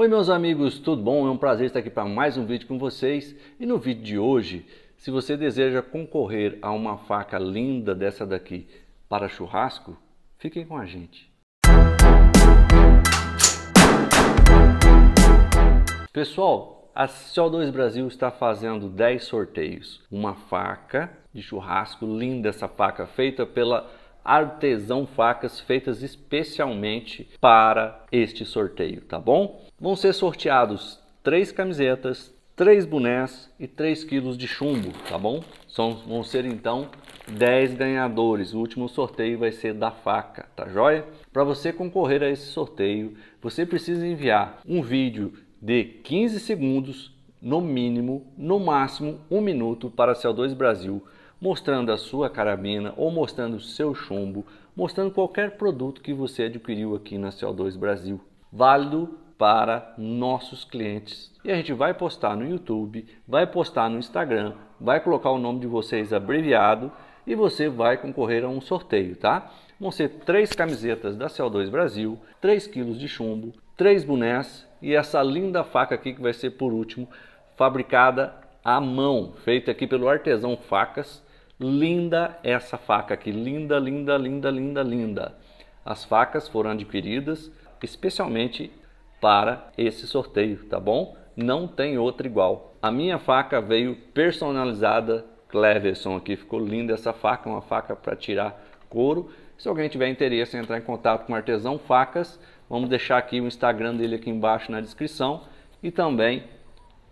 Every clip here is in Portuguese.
Oi meus amigos, tudo bom? É um prazer estar aqui para mais um vídeo com vocês. E no vídeo de hoje, se você deseja concorrer a uma faca linda dessa daqui para churrasco, fiquem com a gente. Pessoal, a CO2 Brasil está fazendo 10 sorteios. Uma faca de churrasco linda essa faca feita pela artesão facas feitas especialmente para este sorteio, tá bom? Vão ser sorteados três camisetas, três bonés e 3 quilos de chumbo, tá bom? São, vão ser então 10 ganhadores. O último sorteio vai ser da faca, tá joia? Para você concorrer a esse sorteio, você precisa enviar um vídeo de 15 segundos, no mínimo, no máximo um minuto para CO2 Brasil mostrando a sua carabina ou mostrando o seu chumbo, mostrando qualquer produto que você adquiriu aqui na CO2 Brasil, válido para nossos clientes. E a gente vai postar no YouTube, vai postar no Instagram, vai colocar o nome de vocês abreviado e você vai concorrer a um sorteio, tá? Vão ser três camisetas da CO2 Brasil, 3 quilos de chumbo, três bonés e essa linda faca aqui que vai ser por último, fabricada à mão, feita aqui pelo artesão facas Linda essa faca aqui, linda, linda, linda, linda, linda. As facas foram adquiridas especialmente para esse sorteio, tá bom? Não tem outra igual. A minha faca veio personalizada Cleverson aqui, ficou linda essa faca, uma faca para tirar couro. Se alguém tiver interesse em entrar em contato com o Artesão Facas, vamos deixar aqui o Instagram dele aqui embaixo na descrição e também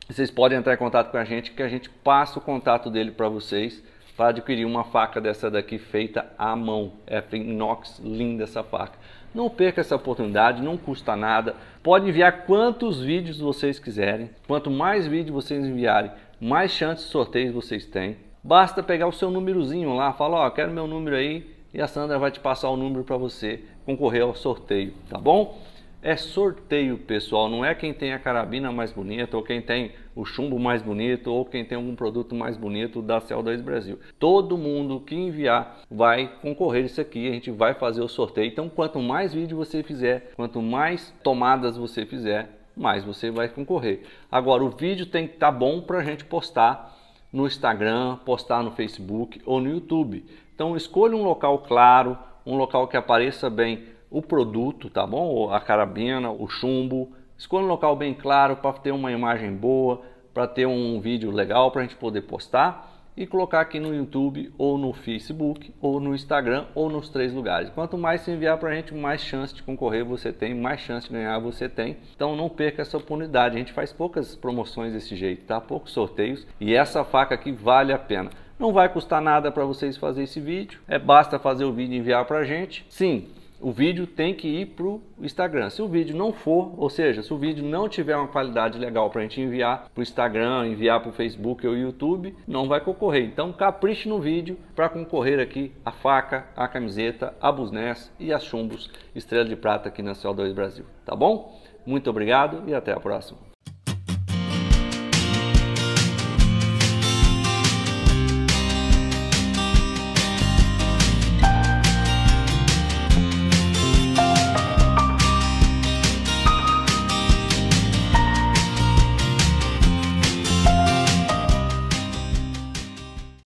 vocês podem entrar em contato com a gente que a gente passa o contato dele para vocês para tá? adquirir uma faca dessa daqui feita à mão. É inox, linda essa faca. Não perca essa oportunidade, não custa nada. Pode enviar quantos vídeos vocês quiserem. Quanto mais vídeos vocês enviarem, mais chances de sorteios vocês têm. Basta pegar o seu númerozinho lá, falar, ó, oh, quero meu número aí e a Sandra vai te passar o número para você concorrer ao sorteio, tá bom? é sorteio, pessoal. Não é quem tem a carabina mais bonita, ou quem tem o chumbo mais bonito, ou quem tem algum produto mais bonito da CO2 Brasil. Todo mundo que enviar vai concorrer isso aqui. A gente vai fazer o sorteio. Então, quanto mais vídeo você fizer, quanto mais tomadas você fizer, mais você vai concorrer. Agora, o vídeo tem que estar tá bom para a gente postar no Instagram, postar no Facebook ou no YouTube. Então, escolha um local claro, um local que apareça bem o produto, tá bom? A carabina, o chumbo. Escolha um local bem claro para ter uma imagem boa, para ter um vídeo legal para a gente poder postar e colocar aqui no YouTube ou no Facebook ou no Instagram ou nos três lugares. Quanto mais você enviar para a gente, mais chance de concorrer você tem, mais chance de ganhar você tem. Então não perca essa oportunidade. A gente faz poucas promoções desse jeito, tá? Poucos sorteios e essa faca aqui vale a pena. Não vai custar nada para vocês fazer esse vídeo. É basta fazer o vídeo e enviar para a gente. Sim, o vídeo tem que ir para o Instagram. Se o vídeo não for, ou seja, se o vídeo não tiver uma qualidade legal para a gente enviar para o Instagram, enviar para o Facebook ou YouTube, não vai concorrer. Então capriche no vídeo para concorrer aqui a faca, a camiseta, a Busnés e as Chumbos Estrela de Prata aqui na CO2 Brasil. Tá bom? Muito obrigado e até a próxima.